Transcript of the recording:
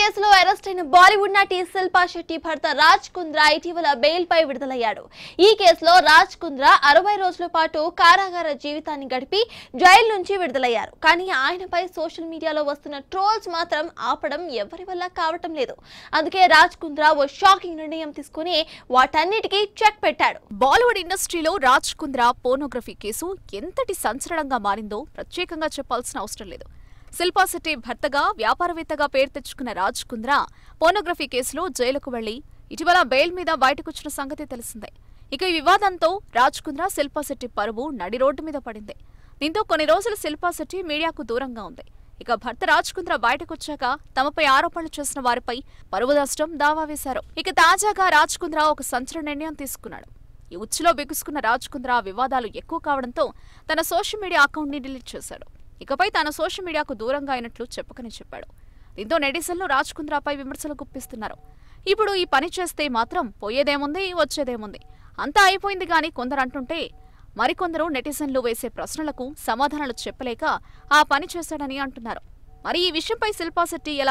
కేసులో అరెస్ట్ అయిన బాలీవుడ్ నటి శిల్పా శెట్టి భర్త రాజ్ కుంద్రా ఇటీవల బెయిల్ పై విడుదలయ్యాడు ఈ కేసులో రాజ్ కుంద్రా అరవై రోజుల పాటు కారాగార జీవితాన్ని గడిపి జైలు నుంచి విడుదలయ్యారు కానీ ఆయనపై సోషల్ మీడియాలో వస్తున్న ట్రోల్స్ మాత్రం ఆపడం ఎవరి వల్ల కావటం లేదు అందుకే రాజ్ కుంద్రా ఓ షాకింగ్ నిర్ణయం తీసుకుని వాటన్నిటికీ చెక్ పెట్టాడు బాలీవుడ్ ఇండస్ట్రీలో రాజ్ కుంద్రా పోర్నోగ్రఫీ కేసు ఎంతటి సంచలనంగా మారిందో ప్రత్యేకంగా చెప్పాల్సిన అవసరం లేదు శిల్పాశెట్టి భర్తగా వ్యాపారవేత్తగా పేరు తెచ్చుకున్న రాజ్ కుంద్రా పోర్నోగ్రఫీ కేసులో జైలుకు వెళ్లి ఇటీవల బెయిల్ మీద బయటకొచ్చిన సంగతి తెలిసిందే ఇక ఈ వివాదంతో రాజ్ కుంద్రా శిల్పాశెట్టి పరువు నడి రోడ్డు మీద పడింది దీంతో కొన్ని రోజులు శిల్పాశెట్టి మీడియాకు దూరంగా ఉంది ఇక భర్త రాజ్ కుంద్రా బయటకొచ్చాక తమపై ఆరోపణలు చేసిన వారిపై పరువు దాష్టం దావా వేశారు ఇక తాజాగా రాజ్ కుంద్రా ఒక సంచలన నిర్ణయం తీసుకున్నాడు ఈ ఉచ్చులో బిగుసుకున్న రాజ్ కుంద్రా వివాదాలు ఎక్కువ కావడంతో తన సోషల్ మీడియా ని డిలీట్ చేశాడు ఇకపై తాను సోషల్ మీడియాకు దూరంగా అయినట్లు చెప్పకని చెప్పాడు దీంతో నెటిజన్లు రాజ్ కుంద్రాపై విమర్శలు గుప్పిస్తున్నారు ఇప్పుడు ఈ పని చేస్తే మాత్రం పోయేదేముంది వచ్చేదేముంది అంతా అయిపోయింది గాని కొందరు అంటుంటే మరికొందరు నెటిజన్లు వేసే ప్రశ్నలకు సమాధానాలు చెప్పలేక ఆ పని చేశాడని అంటున్నారు మరి ఈ విషయంపై శిల్పాశెట్టి ఎలా